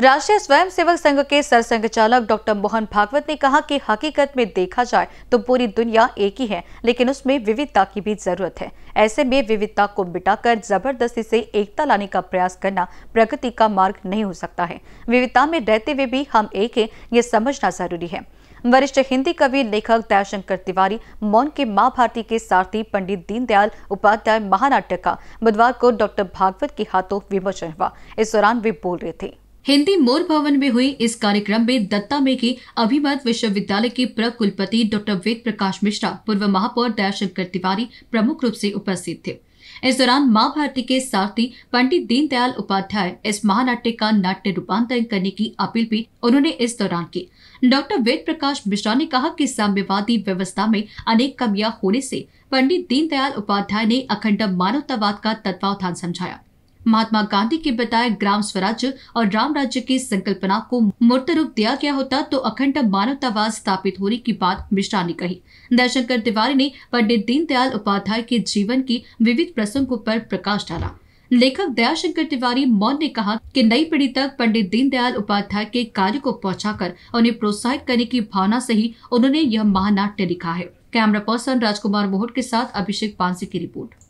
राष्ट्रीय स्वयं सेवक संघ के सरसंघ चालक डॉक्टर मोहन भागवत ने कहा कि हकीकत में देखा जाए तो पूरी दुनिया एक ही है लेकिन उसमें विविधता की भी जरूरत है ऐसे में विविधता को मिटाकर जबरदस्ती से एकता लाने का प्रयास करना प्रगति का मार्ग नहीं हो सकता है विविधता में रहते हुए भी हम एक है ये समझना जरूरी है वरिष्ठ हिंदी कवि लेखक दयाशंकर तिवारी मौन के माँ भारती के सारथी पंडित दीनदयाल उपाध्याय महानाट्य का बुधवार को डॉक्टर भागवत के हाथों विमोचन हुआ इस दौरान वे बोल रहे थे हिंदी मोर भवन में हुए इस कार्यक्रम में दत्ता मेघे अभिमत विश्वविद्यालय के प्रकुलपति डॉक्टर वेद प्रकाश मिश्रा पूर्व महापौर दयाशंकर तिवारी प्रमुख रूप से उपस्थित थे इस दौरान माँ भारती के सारथी पंडित दीनदयाल उपाध्याय इस महानाट्य का नाट्य रूपांतरण करने की अपील भी उन्होंने इस दौरान की डॉक्टर वेद प्रकाश मिश्रा ने कहा कि साम्यवादी व्यवस्था में अनेक कमियां होने से पंडित दीनदयाल उपाध्याय ने अखंड मानवतावाद का तत्वावधान समझाया महात्मा गांधी के बताए ग्राम स्वराज्य और राम राज्य की संकल्पना को मूर्त रूप दिया गया होता तो अखंड मानवतावाद स्थापित होने की बात मिश्रा ने कही दयाशंकर तिवारी ने पंडित दीनदयाल उपाध्याय के जीवन की विविध प्रसंगों पर प्रकाश डाला लेखक दयाशंकर तिवारी मौन ने कहा कि नई पीढ़ी तक पंडित दीनदयाल उपाध्याय के कार्य को पहुंचाकर उन्हें प्रोत्साहित करने की भावना से ही उन्होंने यह महानाट्य लिखा है कैमरा पर्सन राजकुमार मोहट के साथ अभिषेक पांसी की रिपोर्ट